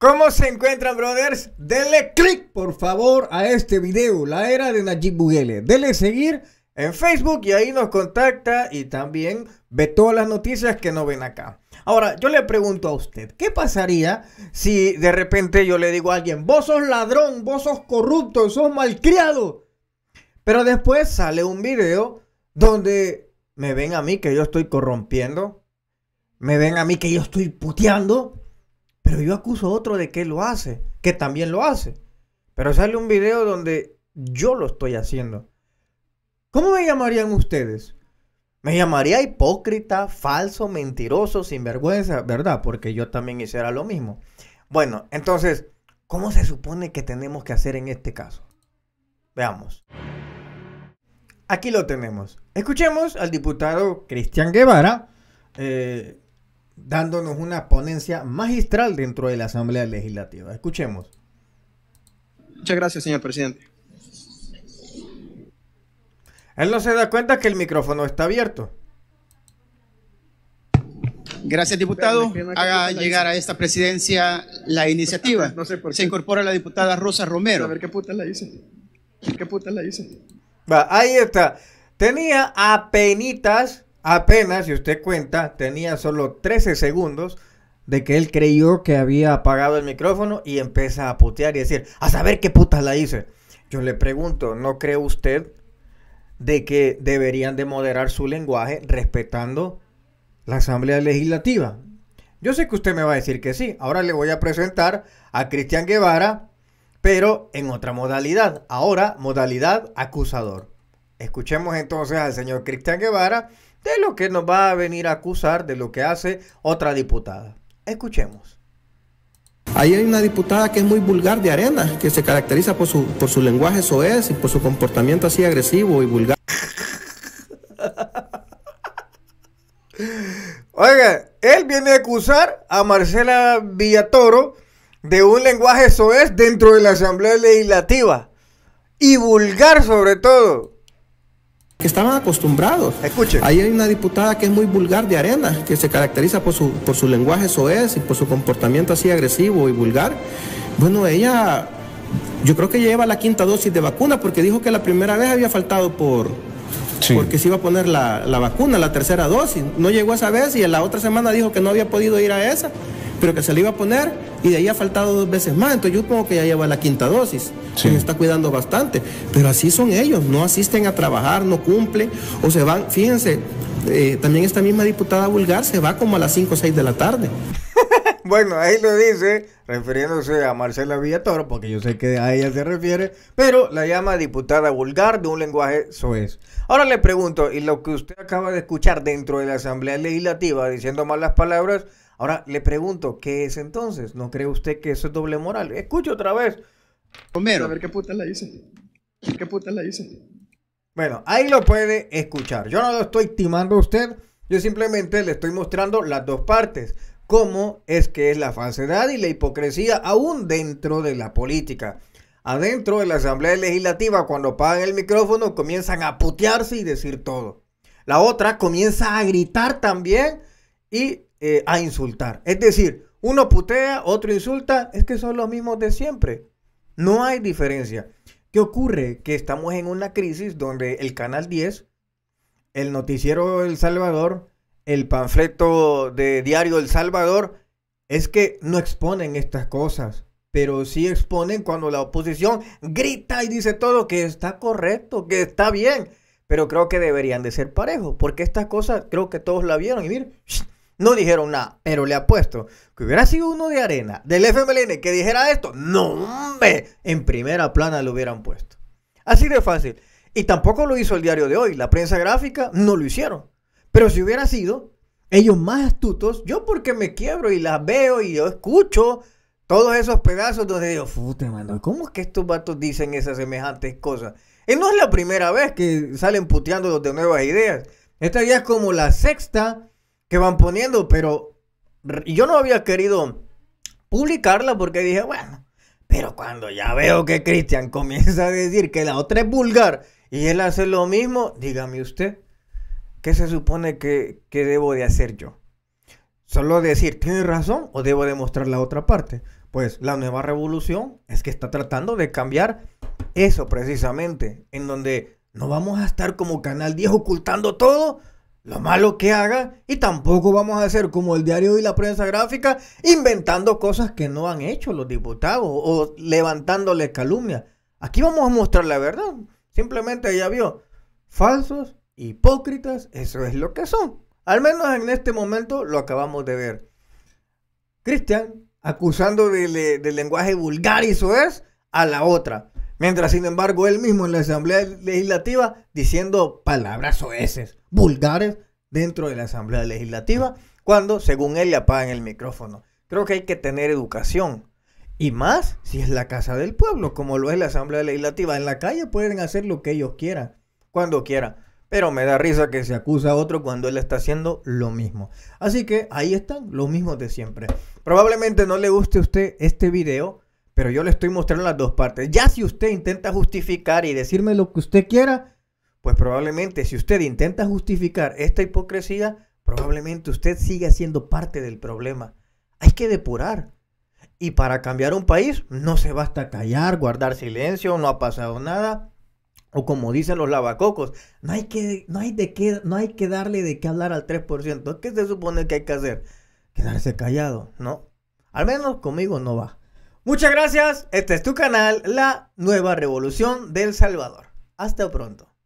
¿Cómo se encuentran, brothers? Denle click, por favor, a este video, la era de Najib Bugele. Denle seguir en Facebook y ahí nos contacta y también ve todas las noticias que no ven acá. Ahora, yo le pregunto a usted, ¿qué pasaría si de repente yo le digo a alguien, vos sos ladrón, vos sos corrupto, sos malcriado? Pero después sale un video donde me ven a mí que yo estoy corrompiendo, me ven a mí que yo estoy puteando, pero yo acuso a otro de que lo hace, que también lo hace. Pero sale un video donde yo lo estoy haciendo. ¿Cómo me llamarían ustedes? Me llamaría hipócrita, falso, mentiroso, sinvergüenza, ¿verdad? Porque yo también hiciera lo mismo. Bueno, entonces, ¿cómo se supone que tenemos que hacer en este caso? Veamos. Aquí lo tenemos. Escuchemos al diputado Cristian Guevara. Eh, dándonos una ponencia magistral dentro de la Asamblea Legislativa. Escuchemos. Muchas gracias, señor presidente. Él no se da cuenta que el micrófono está abierto. Gracias, diputado. Haga llegar a esta presidencia la iniciativa. No sé por Se incorpora la diputada Rosa Romero. A ver qué puta la dice. ¿Qué puta la dice. Va, ahí está. Tenía apenitas apenas, si usted cuenta, tenía solo 13 segundos de que él creyó que había apagado el micrófono y empieza a putear y decir, a saber qué putas la hice. Yo le pregunto, ¿no cree usted de que deberían de moderar su lenguaje respetando la Asamblea Legislativa? Yo sé que usted me va a decir que sí. Ahora le voy a presentar a Cristian Guevara, pero en otra modalidad. Ahora, modalidad acusador. Escuchemos entonces al señor Cristian Guevara de lo que nos va a venir a acusar de lo que hace otra diputada. Escuchemos. Ahí hay una diputada que es muy vulgar de arena, que se caracteriza por su, por su lenguaje soez y por su comportamiento así agresivo y vulgar. Oiga, él viene a acusar a Marcela Villatoro de un lenguaje soez dentro de la Asamblea Legislativa y vulgar sobre todo que estaban acostumbrados. Escuche. Ahí hay una diputada que es muy vulgar de arena, que se caracteriza por su, por su lenguaje soez y por su comportamiento así agresivo y vulgar. Bueno, ella, yo creo que lleva la quinta dosis de vacuna porque dijo que la primera vez había faltado por, porque se iba a poner la, la, vacuna, la tercera dosis. No llegó esa vez y en la otra semana dijo que no había podido ir a esa pero que se le iba a poner y de ahí ha faltado dos veces más. Entonces yo supongo que ya lleva la quinta dosis. Se está cuidando bastante. Pero así son ellos, no asisten a trabajar, no cumplen o se van. Fíjense, eh, también esta misma diputada vulgar se va como a las 5 o 6 de la tarde. bueno, ahí lo dice, refiriéndose a Marcela Villatoro, porque yo sé que a ella se refiere, pero la llama diputada vulgar de un lenguaje soez. Ahora le pregunto, y lo que usted acaba de escuchar dentro de la Asamblea Legislativa diciendo malas palabras, Ahora le pregunto, ¿qué es entonces? ¿No cree usted que eso es doble moral? Escuche otra vez. Homero. A ver qué puta la hice. ¿Qué puta la Bueno, ahí lo puede escuchar. Yo no lo estoy timando a usted. Yo simplemente le estoy mostrando las dos partes. Cómo es que es la falsedad y la hipocresía aún dentro de la política. Adentro de la Asamblea Legislativa, cuando pagan el micrófono, comienzan a putearse y decir todo. La otra comienza a gritar también y eh, a insultar. Es decir, uno putea, otro insulta, es que son los mismos de siempre. No hay diferencia. ¿Qué ocurre? Que estamos en una crisis donde el Canal 10, el noticiero El Salvador, el panfleto de Diario El Salvador, es que no exponen estas cosas, pero sí exponen cuando la oposición grita y dice todo que está correcto, que está bien, pero creo que deberían de ser parejos, porque estas cosas creo que todos la vieron y miren no dijeron nada, pero le apuesto que hubiera sido uno de arena del FMLN que dijera esto, no, hombre, en primera plana lo hubieran puesto. Así de fácil. Y tampoco lo hizo el diario de hoy, la prensa gráfica no lo hicieron. Pero si hubiera sido ellos más astutos, yo porque me quiebro y las veo y yo escucho todos esos pedazos donde digo, puta, mano, ¿cómo es que estos vatos dicen esas semejantes cosas? Y no es la primera vez que salen puteando de nuevas ideas. Esta ya es como la sexta que van poniendo, pero yo no había querido publicarla porque dije, bueno, pero cuando ya veo que Cristian comienza a decir que la otra es vulgar y él hace lo mismo, dígame usted, ¿qué se supone que, debo de hacer yo? ¿Solo decir, tiene razón o debo demostrar la otra parte? Pues la nueva revolución es que está tratando de cambiar eso precisamente, en donde no vamos a estar como Canal 10 ocultando todo, lo malo que haga y tampoco vamos a hacer como el diario y la prensa gráfica inventando cosas que no han hecho los diputados o levantándole calumnias. Aquí vamos a mostrar la verdad. Simplemente ya vio, falsos, hipócritas, eso es lo que son. Al menos en este momento lo acabamos de ver. Cristian acusando de, lenguaje vulgar y soez a la otra. Mientras, sin embargo, él mismo en la Asamblea Legislativa diciendo palabras soeces vulgares dentro de la Asamblea Legislativa cuando, según él, le apagan el micrófono. Creo que hay que tener educación. Y más si es la casa del pueblo, como lo es la Asamblea Legislativa. En la calle pueden hacer lo que ellos quieran, cuando quieran. Pero me da risa que se acusa a otro cuando él está haciendo lo mismo. Así que ahí están los mismos de siempre. Probablemente no le guste a usted este video, pero yo le estoy mostrando las dos partes. Ya si usted intenta justificar y decirme lo que usted quiera, pues probablemente si usted intenta justificar esta hipocresía, probablemente usted siga siendo parte del problema. Hay que depurar. Y para cambiar un país no se basta callar, guardar silencio, no ha pasado nada. O como dicen los lavacocos, no hay que, no hay de qué, no hay que darle de qué hablar al 3%. ¿Qué se supone que hay que hacer? Quedarse callado, ¿no? Al menos conmigo no va. Muchas gracias, este es tu canal, La Nueva Revolución del Salvador. Hasta pronto.